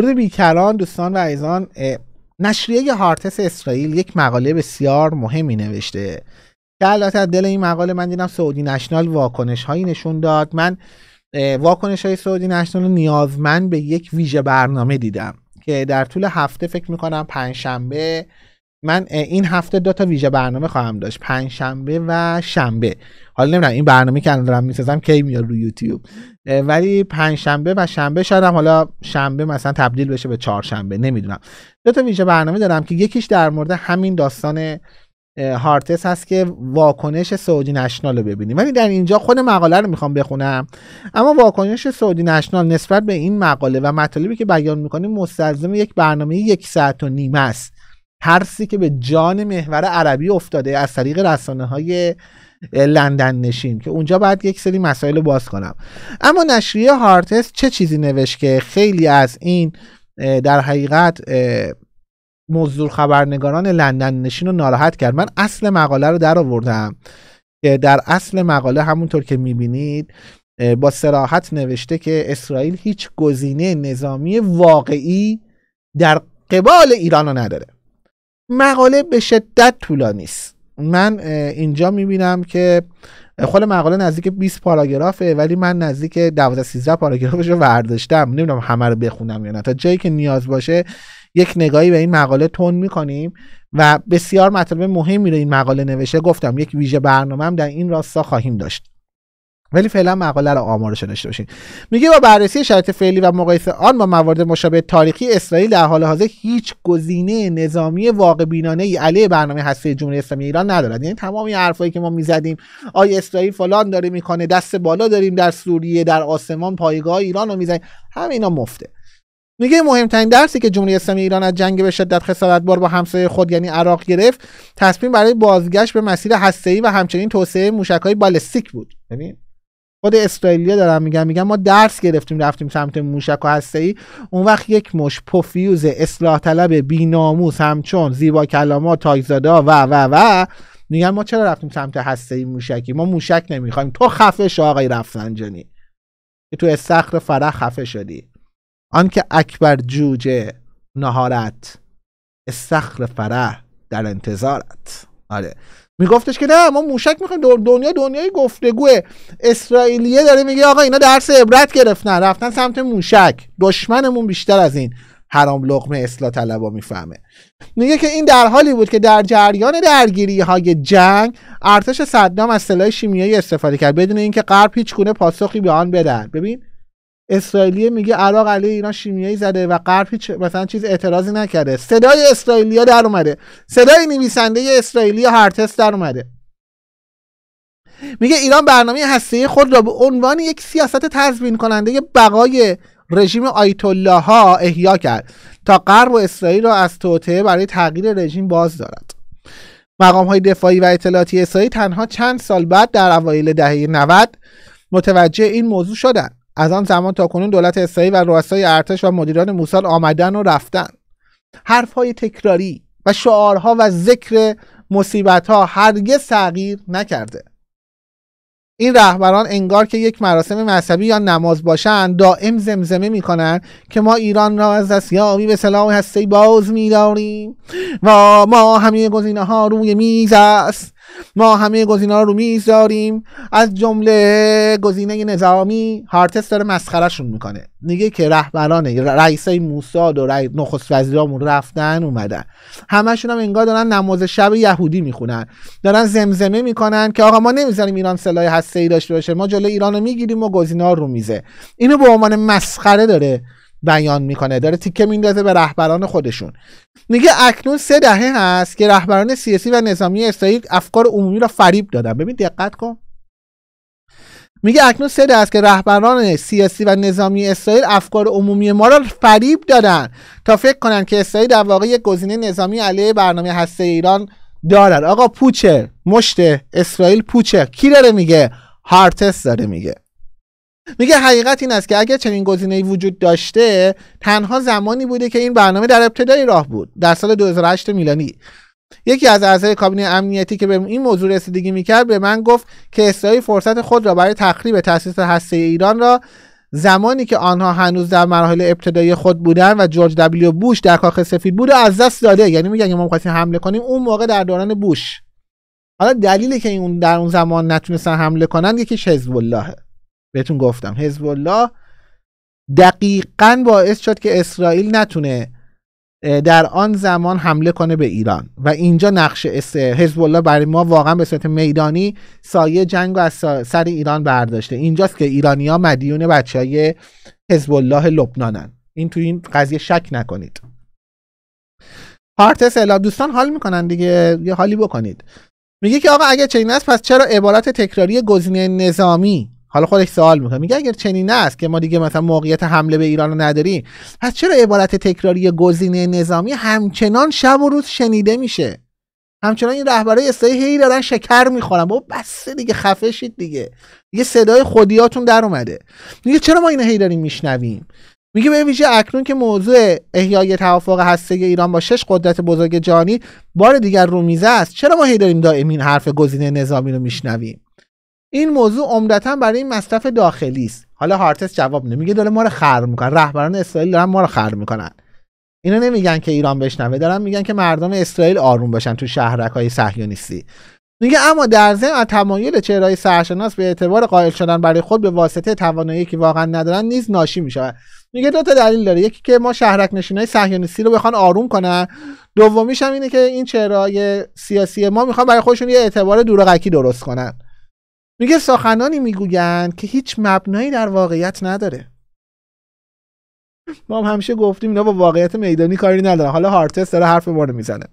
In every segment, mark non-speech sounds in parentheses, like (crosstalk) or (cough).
درود بیکران دوستان و عزیزان نشریه هارتس اسرائیل یک مقاله بسیار مهمی نوشته که البته دل این مقاله من دیدم سعودی نشنال واکنش هایی نشون داد من واکنش های سعودی نشنال نیازمند به یک ویژه برنامه دیدم که در طول هفته فکر میکنم پنجشنبه من این هفته دو تا ویژه برنامه خواهم داشت پنج شنبه و شنبه حالا نمیدونم این برنامه که الان دارم میسازم کی میاد روی یوتیوب ولی پنج شنبه و شنبه شاید حالا شنبه مثلا تبدیل بشه به چهارشنبه نمیدونم دو تا ویژه برنامه دارم که یکیش در مورد همین داستان هارتس هست که واکنش سعودی نشنال رو ببینیم ولی در اینجا خود مقاله رو میخوام بخونم اما واکنش سعودی نشنال نسبت به این مقاله و مطالبی که بیان میکنیم مستلزم یک برنامه یک ساعت و نیم است ترسی که به جان محور عربی افتاده از طریق رسانه های لندن نشین که اونجا باید یک سری مسائل رو باز کنم اما نشریه هارتس چه چیزی نوشت که خیلی از این در حقیقت مزدور خبرنگاران لندن نشین رو ناراحت کرد من اصل مقاله رو در آوردم که در اصل مقاله همونطور که میبینید با سراحت نوشته که اسرائیل هیچ گزینه نظامی واقعی در قبال ایران رو نداره مقاله به شدت طولانی است من اینجا میبینم که خود مقاله نزدیک 20 پاراگرافه ولی من نزدیک 12 13 پاراگرافش رو برداشتم نمیدونم همه رو بخونم یا نه تا جایی که نیاز باشه یک نگاهی به این مقاله تون میکنیم و بسیار مطلب مهمی رو این مقاله نوشته گفتم یک ویژه برنامه هم در این راستا خواهیم داشت ولی فعلا مقاله رو آمارش داشته باشین میگه با بررسی شرایط فعلی و مقایسه آن با موارد مشابه تاریخی اسرائیل در حال حاضر هیچ گزینه نظامی واقع بینانه ای علیه برنامه هسته جمهوری اسلامی ایران ندارد یعنی تمامی حرفایی که ما میزدیم آیا اسرائیل فلان داره میکنه دست بالا داریم در سوریه در آسمان پایگاه ایران رو میزنیم همه اینا مفته میگه مهمترین درسی که جمهوری اسلامی ایران از جنگ به شدت خسارت بار با همسایه خود یعنی عراق گرفت تصمیم برای بازگشت به مسیر هسته‌ای و همچنین توسعه موشکهای بالستیک بود یعنی خود اسرائیلیا دارن میگن میگن ما درس گرفتیم رفتیم سمت موشک و ای اون وقت یک مش پفیوز اصلاح طلب بیناموس همچون زیبا کلاما تایزادا و و و میگن ما چرا رفتیم سمت ای موشکی ما موشک نمیخوایم تو خفه شو آقای رفسنجانی که تو استخر فرح خفه شدی آنکه اکبر جوجه نهارت استخر فرح در انتظارت آره میگفتش که نه ما موشک میخوایم دنیا دنیای گفتگوه اسرائیلیه داره میگه آقا اینا درس عبرت گرفتن رفتن سمت موشک دشمنمون بیشتر از این حرام لقمه اصلاح طلبا میفهمه میگه که این در حالی بود که در جریان درگیری های جنگ ارتش صدام از سلاح شیمیایی استفاده کرد بدون اینکه غرب هیچ گونه پاسخی به آن بدن ببین اسرائیلی میگه عراق علیه ایران شیمیایی زده و غرب هیچ مثلا چیز اعتراضی نکرده صدای اسرائیلیا در اومده صدای نویسنده اسرائیلی هرتس در اومده میگه ایران برنامه هسته خود را به عنوان یک سیاست تضمین کننده بقای رژیم آیت الله ها احیا کرد تا غرب و اسرائیل را از توطعه برای تغییر رژیم باز دارد مقام های دفاعی و اطلاعاتی اسرائیل تنها چند سال بعد در اوایل دهه 90 متوجه این موضوع شدند از آن زمان تا کنون دولت اسرائیل و رؤسای ارتش و مدیران موساد آمدن و رفتن حرفهای تکراری و شعارها و ذکر مصیبتها هرگز تغییر نکرده این رهبران انگار که یک مراسم مذهبی یا نماز باشند دائم زمزمه می که ما ایران را از دستیابی به سلام هستی باز می داریم و ما همه گزینه ها روی میز است ما همه گزینا رو میذاریم از جمله گزینه نظامی هارتس داره مسخرهشون میکنه میگه که رهبران های موساد و نخست وزیرامون رفتن اومدن همشون هم انگار دارن نماز شب یهودی میخونن دارن زمزمه میکنن که آقا ما نمیذاریم ایران سلاح هسته ای داشته باشه ما جلو ایران رو میگیریم و گزینا رو میزه اینو به عنوان مسخره داره بیان میکنه داره تیکه میندازه به رهبران خودشون میگه اکنون سه دهه هست که رهبران سیاسی و نظامی اسرائیل افکار عمومی را فریب دادن ببین دقت کن میگه اکنون سه است که رهبران سیاسی و نظامی اسرائیل افکار عمومی ما را فریب دادن تا فکر کنن که اسرائیل در واقع یک گزینه نظامی علیه برنامه هسته ایران دارد آقا پوچه مشت اسرائیل پوچه کی داره میگه هارتس داره میگه میگه حقیقت این است که اگر چنین گزینه‌ای وجود داشته تنها زمانی بوده که این برنامه در ابتدای راه بود در سال 2008 میلادی یکی از اعضای کابینه امنیتی که به این موضوع رسیدگی میکرد به من گفت که اسرائیل فرصت خود را برای تخریب تاسیس هسته ایران را زمانی که آنها هنوز در مراحل ابتدایی خود بودن و جورج دبلیو بوش در کاخ سفید بود از دست داده یعنی میگه ما می‌خواستیم حمله کنیم اون موقع در دوران بوش حالا دلیلی که این در اون زمان نتونستن حمله کنن یکی حزب بهتون گفتم حزب الله دقیقا باعث شد که اسرائیل نتونه در آن زمان حمله کنه به ایران و اینجا نقش حزب الله برای ما واقعا به صورت میدانی سایه جنگ و از سر ایران برداشته اینجاست که ها مدیون بچه های حزب الله لبنانن این تو این قضیه شک نکنید پارت سلاب دوستان حال میکنن دیگه یه حالی بکنید میگه که آقا اگه چنین است پس چرا عبارت تکراری گزینه نظامی حالا خودش سوال میکنه میگه اگر چنین است که ما دیگه مثلا موقعیت حمله به ایران رو نداریم پس چرا عبارت تکراری گزینه نظامی همچنان شب و روز شنیده میشه همچنان این رهبرای اسرائیل هی شکر میخورن بابا بس دیگه خفشید دیگه یه صدای خودیاتون در اومده میگه چرا ما اینو هی داریم میشنویم میگه به ویژه اکنون که موضوع احیای توافق هسته ایران با شش قدرت بزرگ جهانی بار دیگر رومیزه است چرا ما هی داریم حرف گزینه نظامی رو میشنویم این موضوع عمدتا برای این مصرف داخلی است حالا هارتس جواب نمیگه داره ما رو خر میکنن رهبران اسرائیل دارن ما رو خر میکنن اینا نمیگن که ایران بشنوه دارن میگن که مردم اسرائیل آروم باشن تو شهرک های صهیونیستی میگه اما در ضمن از تمایل چهرهای سرشناس به اعتبار قائل شدن برای خود به واسطه توانایی که واقعا ندارن نیز ناشی میشود میگه دو تا دلیل داره یکی که ما شهرک نشینای صهیونیستی رو بخوان آروم کنن دومیش هم اینه که این چهرهای سیاسی ما میخوان برای خودشون یه اعتبار دورغکی درست کنن میگه سخنانی میگویند که هیچ مبنایی در واقعیت نداره ما هم همیشه گفتیم اینا با واقعیت میدانی کاری نداره حالا هارتس داره حرف ما رو میزنه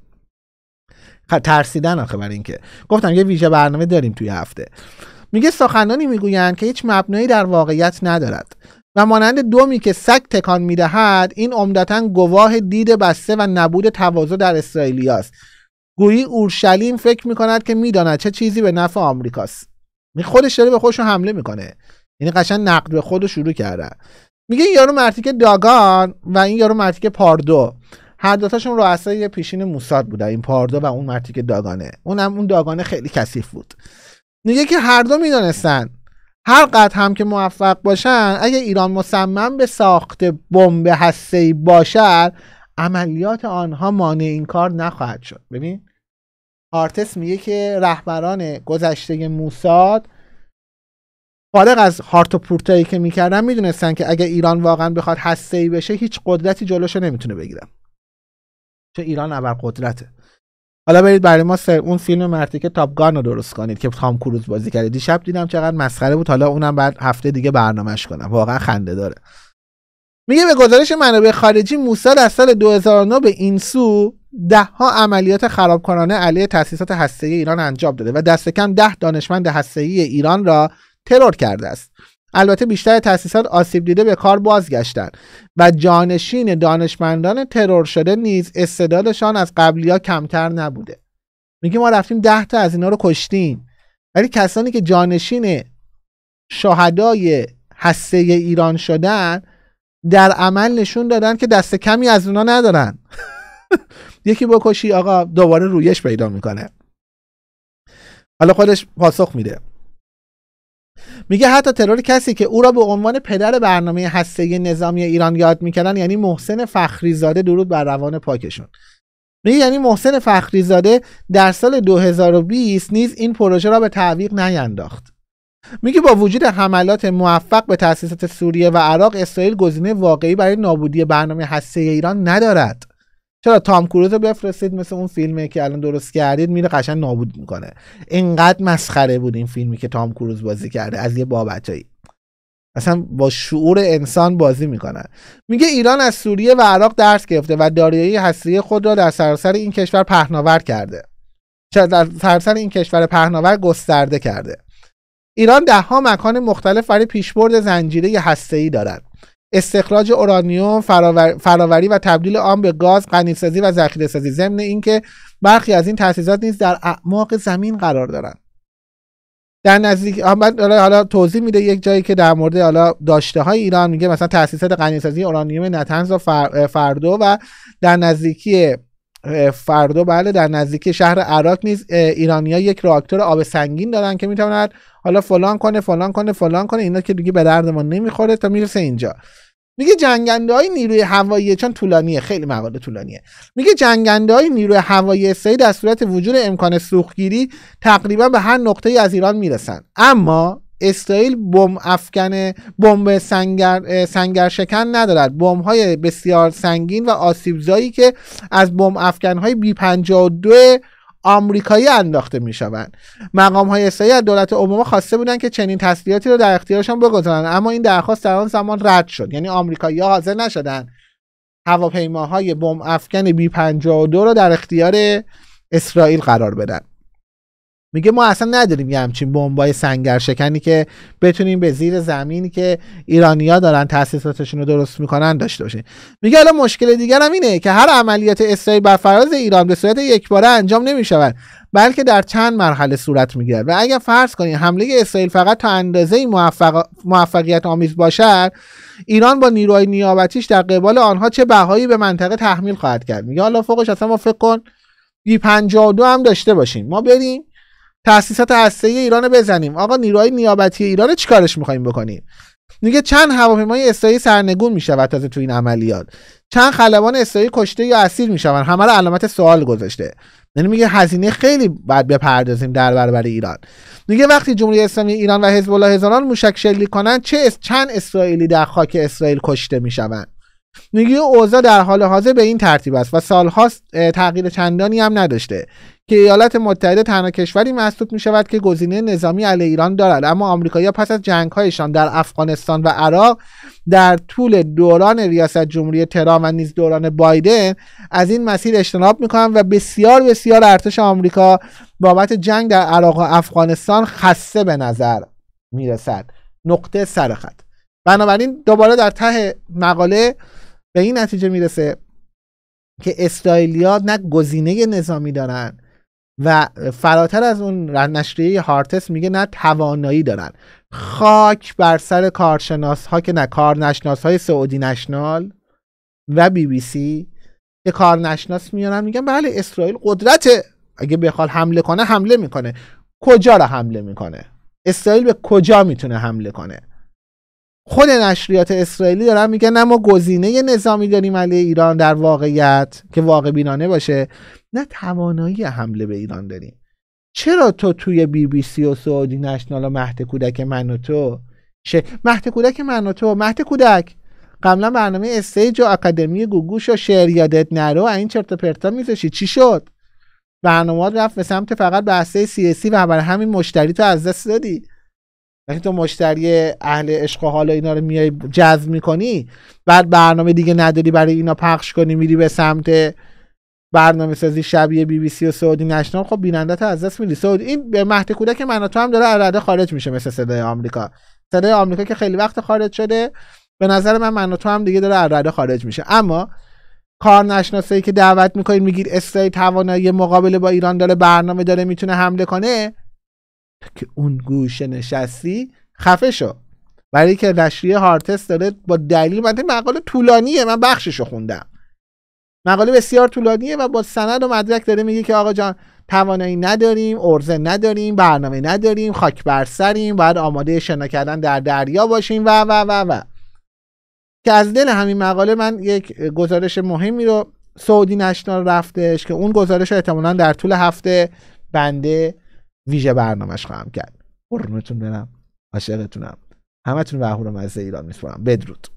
ترسیدن آخه برای اینکه گفتم یه ویژه برنامه داریم توی هفته میگه سخنانی میگویند که هیچ مبنایی در واقعیت ندارد و مانند دومی که سگ تکان میدهد این عمدتا گواه دید بسته و نبود تواضع در اسرائیلیاست گویی اورشلیم فکر میکند که میداند چه چیزی به نفع آمریکاست این خودش داره به خودشون حمله میکنه یعنی قشن نقد به خودش شروع کرده میگه این یارو مرتیک داگان و این یارو مرتی پاردو هر دوتاشون رؤسای پیشین موساد بودن این پاردو و اون مرتی داگانه اونم اون داگانه خیلی کثیف بود میگه که هر دو میدونستن هر قد هم که موفق باشن اگه ایران مصمم به ساخت بمب هسته‌ای باشد عملیات آنها مانع این کار نخواهد شد ببین آرتس میگه که رهبران گذشته موساد فارغ از هارت و پورتایی که میکردن میدونستن که اگه ایران واقعا بخواد هسته ای بشه هیچ قدرتی جلوشو نمیتونه بگیرن چون ایران اول قدرته حالا برید برای ما سر اون فیلم که تابگان رو درست کنید که تام کروز بازی کرده دیشب دیدم چقدر مسخره بود حالا اونم بعد هفته دیگه برنامهش کنم واقعا خنده داره میگه به گزارش منابع خارجی موساد از سال 2009 به این سو دهها عملیات خرابکارانه علیه تاسیسات هسته‌ای ایران انجام داده و دست کم ده دانشمند هسته‌ای ایران را ترور کرده است البته بیشتر تاسیسات آسیب دیده به کار بازگشتند و جانشین دانشمندان ترور شده نیز استعدادشان از قبلی ها کمتر نبوده میگه ما رفتیم ده تا از اینا رو کشتیم ولی کسانی که جانشین شهدای هسته ایران شدن در عمل نشون دادن که دست کمی از اونا ندارن (laughs) یکی بکشی آقا دوباره رویش پیدا میکنه حالا خودش پاسخ میده میگه حتی ترور کسی که او را به عنوان پدر برنامه هسته نظامی ایران یاد میکردن یعنی محسن فخریزاده درود بر روان پاکشون میگه یعنی محسن فخریزاده در سال 2020 نیز این پروژه را به تعویق نینداخت میگه با وجود حملات موفق به تاسیسات سوریه و عراق اسرائیل گزینه واقعی برای نابودی برنامه هسته ایران ندارد چرا تام کروز رو بفرستید مثل اون فیلمی که الان درست کردید میره قشن نابود میکنه اینقدر مسخره بود این فیلمی که تام کروز بازی کرده از یه بابتایی اصلا با شعور انسان بازی میکنن میگه ایران از سوریه و عراق درس گرفته و دارایی هستی خود را در سراسر این کشور پهناور کرده در سراسر این کشور پهناور گسترده کرده ایران دهها مکان مختلف برای پیشبرد زنجیره هسته‌ای دارد استخراج اورانیوم فراور، فراوری و تبدیل آن به گاز غنیسازی و ذخیره سازی ضمن اینکه برخی از این تاسیسات نیز در اعماق زمین قرار دارند در نزدیک حالا حالا توضیح میده یک جایی که در مورد حالا داشته های ایران میگه مثلا تاسیسات غنیسازی اورانیوم نتنز و فردو و در نزدیکی فردو بله در نزدیکی شهر عراق نیز ایرانیا یک راکتور آب سنگین دارن که میتواند حالا فلان کنه فلان کنه فلان کنه اینا که دیگه به درد ما نمیخوره تا میرسه اینجا میگه جنگنده های نیروی هوایی چون طولانیه خیلی مقاله طولانیه میگه جنگنده های نیروی هوایی اسرائیل در صورت وجود امکان سوختگیری تقریبا به هر نقطه ای از ایران میرسن اما اسرائیل بمب افکن بمب سنگر سنگر شکن ندارد بمب های بسیار سنگین و آسیبزایی که از بمب افکن های بی 52 آمریکایی انداخته میشوند مقام های از دولت اوباما خواسته بودند که چنین تسلیحاتی رو در اختیارشان بگذارند اما این درخواست در آن زمان رد شد یعنی آمریکایی ها حاضر نشدند هواپیماهای بمب افکن بی 52 رو در اختیار اسرائیل قرار بدن میگه ما اصلا نداریم یه همچین بمبای سنگر شکنی که بتونیم به زیر زمینی که ایرانیا دارن تاسیساتشون رو درست میکنن داشته باشیم میگه حالا مشکل دیگر هم اینه که هر عملیات اسرائیل بر فراز ایران به صورت یکباره انجام نمیشود بلکه در چند مرحله صورت میگیرد و اگر فرض کنیم حمله اسرائیل فقط تا اندازه موفق... موفقیت آمیز باشد ایران با نیروهای نیابتیش در قبال آنها چه بهایی به منطقه تحمیل خواهد کرد میگه حالا فوقش اصلا ما فکر کن 52 هم داشته باشیم ما بریم تاسیسات هسته‌ای ایران بزنیم آقا نیروهای نیابتی ایران چیکارش میخوایم بکنیم میگه چند هواپیمای اسرائیل سرنگون میشود تازه تو این عملیات چند خلبان اسرائیل کشته یا اسیر میشوند همه رو علامت سوال گذاشته یعنی میگه هزینه خیلی باید بپردازیم در برابر ایران میگه وقتی جمهوری اسلامی ایران و حزب الله هزاران موشک شلیک کنند چه چند اسرائیلی در خاک اسرائیل کشته میشوند میگه اوضاع در حال حاضر به این ترتیب است و سالهاست تغییر چندانی هم نداشته که ایالات متحده تنها کشوری محسوب می شود که گزینه نظامی علیه ایران دارد اما آمریکایی پس از جنگهایشان در افغانستان و عراق در طول دوران ریاست جمهوری ترامپ و نیز دوران بایدن از این مسیر اجتناب میکنند و بسیار بسیار ارتش آمریکا بابت جنگ در عراق و افغانستان خسته به نظر میرسد نقطه سرخط بنابراین دوباره در ته مقاله به این نتیجه میرسه که اسرائیلیا نه گزینه نظامی دارن و فراتر از اون نشریه هارتس میگه نه توانایی دارن خاک بر سر کارشناس ها که نه کارنشناس های سعودی نشنال و بی بی سی که کارنشناس میارن میگن بله اسرائیل قدرته اگه بخواد حمله کنه حمله میکنه کجا را حمله میکنه اسرائیل به کجا میتونه حمله کنه خود نشریات اسرائیلی دارن میگن نه ما گزینه نظامی داریم علیه ایران در واقعیت که واقع بینانه باشه نه توانایی حمله به ایران داریم چرا تو توی بی بی سی و سعودی نشنال و مهد کودک من و تو شه مهد کودک من و تو مهد کودک قبلا برنامه استیج و اکادمی گوگوش و شعر یادت نرو این چرت و پرتا میذاشی چی شد برنامه رفت به سمت فقط بحثه سی و برای همین مشتری تو از دست دادی وقتی یعنی تو مشتری اهل عشق و حال اینا رو میای جذب میکنی بعد برنامه دیگه نداری برای اینا پخش کنی میری به سمت برنامه سازی شبیه بی بی سی و سعودی نشنال خب بیننده تا از دست میری سعود این به مهد که من تو هم داره عرده خارج میشه مثل صدای آمریکا صدای آمریکا که خیلی وقت خارج شده به نظر من من تو هم دیگه داره عرده خارج میشه اما کار کارنشناسایی که دعوت میکنید میگید اسرائیل توانایی مقابله با ایران داره برنامه داره میتونه حمله کنه که اون گوشه نشستی خفه شو برای که نشریه هارتس داره با دلیل من مقاله طولانیه من بخشش خوندم مقاله بسیار طولانیه و با سند و مدرک داره میگه که آقا جان توانایی نداریم ارزه نداریم برنامه نداریم خاک بر سریم باید آماده شنا کردن در دریا باشیم و و و و که از دل همین مقاله من یک گزارش مهمی رو سعودی نشنال رفتش که اون گزارش رو در طول هفته بنده ویژه برنامهش خواهم کرد قرونتون برم عاشقتونم همتون به احور مزه ایران میسپارم بدرود